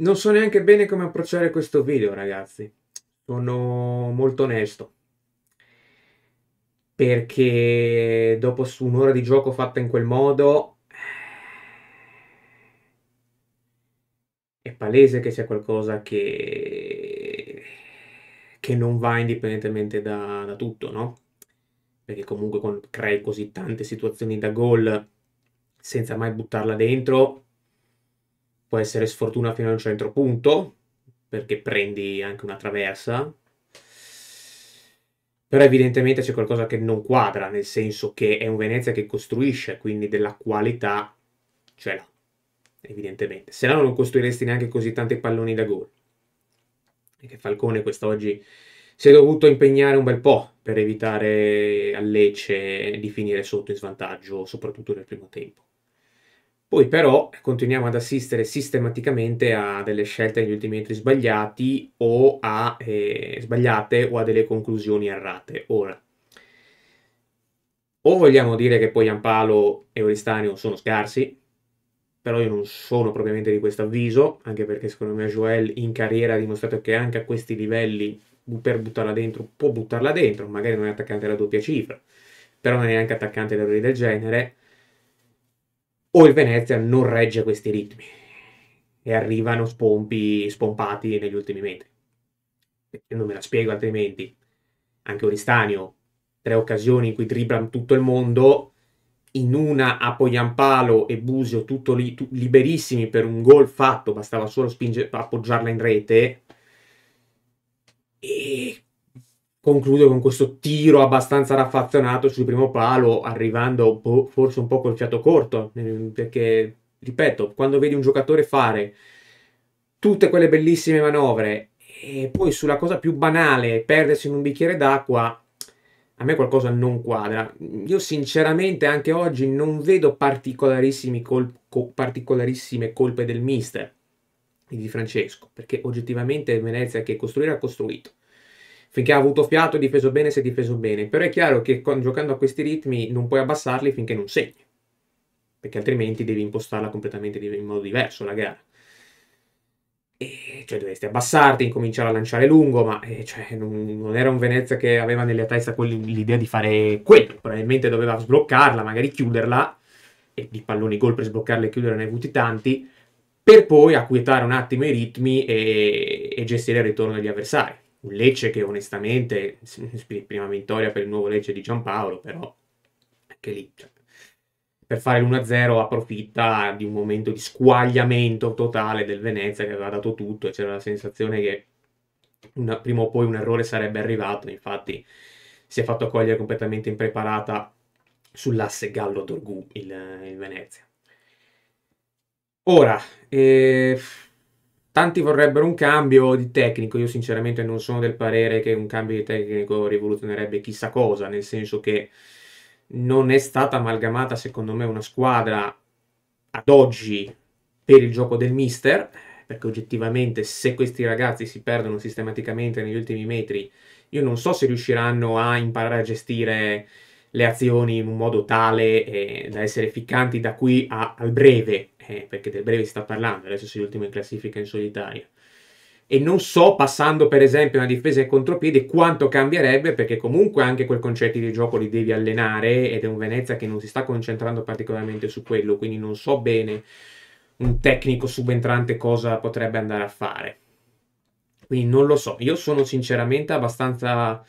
Non so neanche bene come approcciare questo video, ragazzi. Sono molto onesto. Perché dopo un'ora di gioco fatta in quel modo... Eh, è palese che sia qualcosa che... che non va indipendentemente da, da tutto, no? Perché comunque quando crei così tante situazioni da gol senza mai buttarla dentro può essere sfortuna fino a un certo punto, perché prendi anche una traversa. Però evidentemente c'è qualcosa che non quadra, nel senso che è un Venezia che costruisce, quindi della qualità ce l'ha, evidentemente. Se no non costruiresti neanche così tanti palloni da gol. Perché Falcone quest'oggi si è dovuto impegnare un bel po' per evitare a Lecce di finire sotto in svantaggio, soprattutto nel primo tempo. Poi però continuiamo ad assistere sistematicamente a delle scelte negli ultimi metri sbagliati o a, eh, sbagliate o a delle conclusioni errate. Ora, o vogliamo dire che poi Ampalo e Oristanio sono scarsi, però io non sono propriamente di questo avviso, anche perché secondo me Joel in carriera ha dimostrato che anche a questi livelli per buttarla dentro può buttarla dentro, magari non è attaccante alla doppia cifra, però non è neanche attaccante ad ruoli del genere o il Venezia non regge questi ritmi e arrivano spompi, spompati negli ultimi metri. Perché non me la spiego altrimenti. Anche Oristanio, tre occasioni in cui dribbla tutto il mondo, in una a Poyampalo e Busio tutto li, tu, liberissimi per un gol fatto, bastava solo spinge, appoggiarla in rete. E conclude con questo tiro abbastanza raffazzonato sul primo palo, arrivando po- forse un po' col fiato corto, perché, ripeto, quando vedi un giocatore fare tutte quelle bellissime manovre e poi sulla cosa più banale, perdersi in un bicchiere d'acqua, a me qualcosa non quadra. Io sinceramente anche oggi non vedo col- co- particolarissime colpe del mister di Francesco, perché oggettivamente Venezia che costruire ha costruito finché ha avuto fiato e difeso bene si è difeso bene, però è chiaro che con, giocando a questi ritmi non puoi abbassarli finché non segni, perché altrimenti devi impostarla completamente in modo diverso la gara. E, cioè dovresti abbassarti, incominciare a lanciare lungo, ma eh, cioè, non, non, era un Venezia che aveva nella testa l'idea di fare quello, probabilmente doveva sbloccarla, magari chiuderla, e di palloni gol per sbloccarla e chiuderla ne hai avuti tanti, per poi acquietare un attimo i ritmi e, e gestire il ritorno degli avversari un Lecce che onestamente, prima vittoria per il nuovo Lecce di Giampaolo, però anche lì cioè, per fare l'1-0 approfitta di un momento di squagliamento totale del Venezia che aveva dato tutto e c'era la sensazione che una, prima o poi un errore sarebbe arrivato, infatti si è fatto cogliere completamente impreparata sull'asse Gallo-Dorgu il, il Venezia. Ora, eh, Tanti vorrebbero un cambio di tecnico, io sinceramente non sono del parere che un cambio di tecnico rivoluzionerebbe chissà cosa, nel senso che non è stata amalgamata secondo me una squadra ad oggi per il gioco del mister, perché oggettivamente se questi ragazzi si perdono sistematicamente negli ultimi metri, io non so se riusciranno a imparare a gestire le azioni in un modo tale eh, da essere ficcanti da qui a, al breve, eh, perché del Breve si sta parlando, adesso sei l'ultimo in classifica in solitaria. E non so, passando per esempio una difesa in contropiede, quanto cambierebbe, perché comunque anche quel concetto di gioco li devi allenare ed è un Venezia che non si sta concentrando particolarmente su quello, quindi non so bene un tecnico subentrante cosa potrebbe andare a fare. Quindi non lo so, io sono sinceramente abbastanza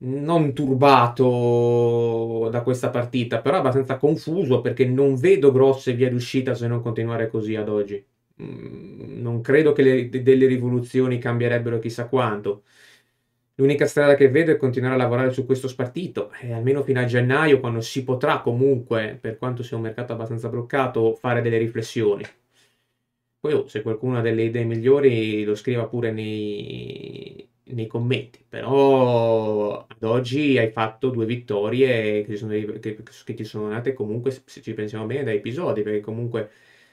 non turbato da questa partita, però abbastanza confuso perché non vedo grosse vie d'uscita se non continuare così ad oggi. Mm, non credo che le, delle rivoluzioni cambierebbero chissà quanto. L'unica strada che vedo è continuare a lavorare su questo spartito, e almeno fino a gennaio, quando si potrà comunque, per quanto sia un mercato abbastanza bloccato, fare delle riflessioni. Poi oh, se qualcuno ha delle idee migliori lo scriva pure nei, nei commenti, però ad oggi hai fatto due vittorie che, sono, che, che ti sono nate comunque, se ci pensiamo bene, da episodi, perché comunque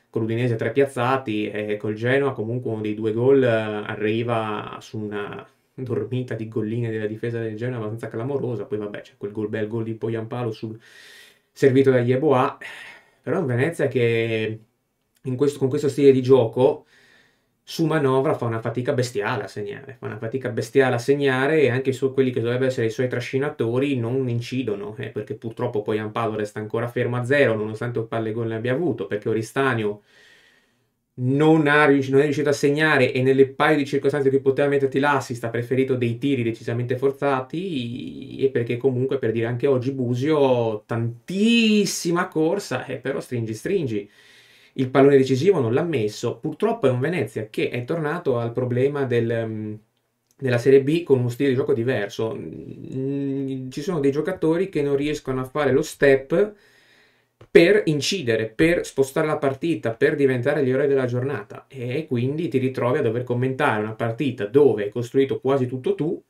con l'Udinese tre piazzati e col Genoa comunque uno dei due gol eh, arriva su una dormita di golline della difesa del Genoa abbastanza clamorosa, poi vabbè c'è quel gol bel gol di Poyampalo sul servito dagli Eboa, però è un Venezia che questo, con questo stile di gioco su manovra fa una fatica bestiale a segnare, fa una fatica bestiale a segnare e anche su quelli che dovrebbero essere i suoi trascinatori non incidono, eh, perché purtroppo poi Ampado resta ancora fermo a zero nonostante il palle gol ne abbia avuto, perché Oristanio non, ha, non, è riuscito a segnare e nelle paio di circostanze che poteva metterti l'assist ha preferito dei tiri decisamente forzati e perché comunque per dire anche oggi Busio tantissima corsa e eh, però stringi stringi il pallone decisivo non l'ha messo. Purtroppo è un Venezia che è tornato al problema del, mm, della Serie B con uno stile di gioco diverso. Mm, ci sono dei giocatori che non riescono a fare lo step per incidere, per spostare la partita, per diventare gli eroi della giornata e quindi ti ritrovi a dover commentare una partita dove hai costruito quasi tutto tu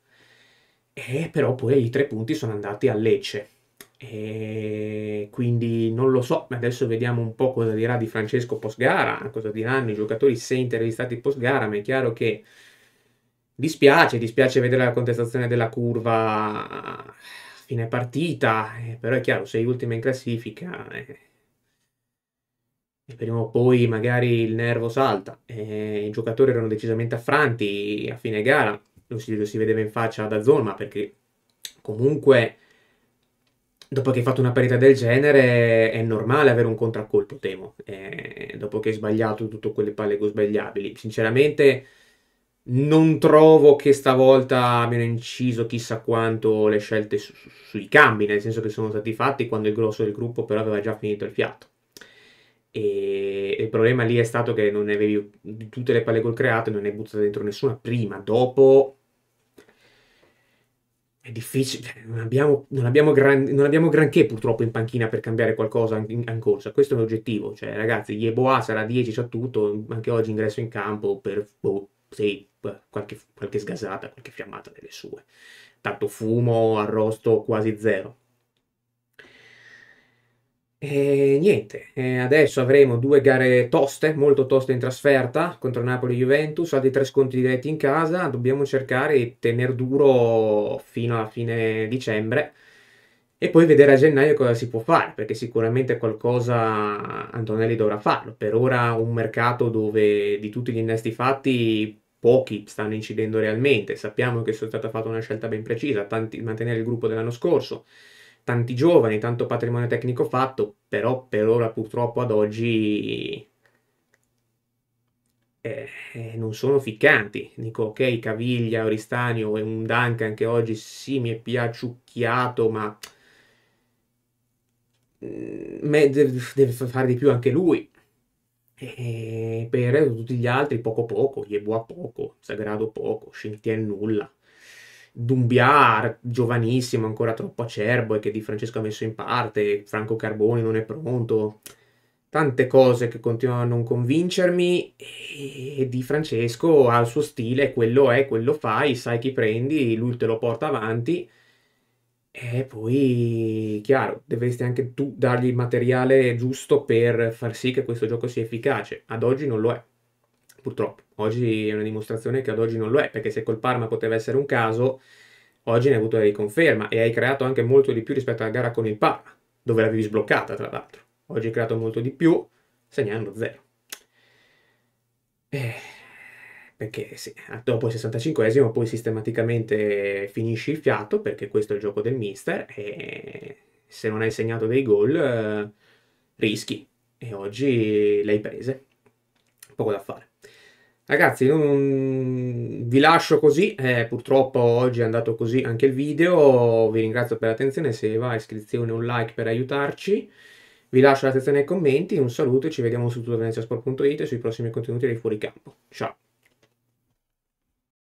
e però poi i tre punti sono andati a Lecce e quindi non lo so, adesso vediamo un po' cosa dirà di Francesco post gara, cosa diranno i giocatori se intervistati post gara, ma è chiaro che dispiace, dispiace vedere la contestazione della curva a fine partita, eh, però è chiaro, sei ultima in classifica eh, e prima o poi magari il nervo salta, eh, i giocatori erano decisamente affranti a fine gara, lo si, lo si vedeva in faccia ad Azzolma perché comunque dopo che hai fatto una parità del genere è normale avere un contraccolpo, temo, eh, dopo che hai sbagliato tutte quelle palle sbagliabili. Sinceramente non trovo che stavolta abbiano inciso chissà quanto le scelte su, su, sui cambi, nel senso che sono stati fatti quando il grosso del gruppo però aveva già finito il fiato. E il problema lì è stato che non avevi tutte le palle gol create, non ne hai buttate dentro nessuna prima, dopo è difficile, cioè, non abbiamo, non, abbiamo gran, non abbiamo, granché purtroppo in panchina per cambiare qualcosa in, in corsa, questo è l'oggettivo, cioè ragazzi, Yeboah sarà 10 c'ha tutto, anche oggi ingresso in campo per boh, sì, qualche, qualche sgasata, qualche fiammata delle sue, tanto fumo, arrosto quasi zero, e niente, e adesso avremo due gare toste, molto toste in trasferta contro Napoli e Juventus, altri tre sconti diretti in casa, dobbiamo cercare di tenere duro fino a fine dicembre e poi vedere a gennaio cosa si può fare, perché sicuramente qualcosa Antonelli dovrà farlo. Per ora un mercato dove di tutti gli innesti fatti pochi stanno incidendo realmente, sappiamo che è stata fatta una scelta ben precisa, tanti, mantenere il gruppo dell'anno scorso tanti giovani, tanto patrimonio tecnico fatto, però per ora purtroppo ad oggi eh, eh non sono ficcanti. Dico ok, Caviglia, Oristanio e un Duncan che oggi sì mi è piaciucchiato, ma mm, deve fare di più anche lui. E per tutti gli altri poco poco, Yeboa poco, Sagrado poco, Scintien nulla. Dumbiar, giovanissimo, ancora troppo acerbo e che Di Francesco ha messo in parte, Franco Carboni non è pronto, tante cose che continuano a non convincermi e Di Francesco ha il suo stile, quello è, quello fai, sai chi prendi, lui te lo porta avanti e poi, chiaro, dovresti anche tu dargli il materiale giusto per far sì che questo gioco sia efficace, ad oggi non lo è purtroppo. Oggi è una dimostrazione che ad oggi non lo è, perché se col Parma poteva essere un caso, oggi ne hai avuto la riconferma e hai creato anche molto di più rispetto alla gara con il Parma, dove l'avevi sbloccata tra l'altro. Oggi hai creato molto di più, segnando zero. Eh, perché sì, dopo il 65esimo poi sistematicamente finisci il fiato, perché questo è il gioco del mister, e se non hai segnato dei gol eh, rischi. E oggi l'hai prese. Poco da fare. Ragazzi, non... vi lascio così, eh, purtroppo oggi è andato così anche il video, vi ringrazio per l'attenzione, se va iscrizione un like per aiutarci, vi lascio l'attenzione sezione nei commenti, un saluto e ci vediamo su tutto e sui prossimi contenuti Fuori Campo. Ciao!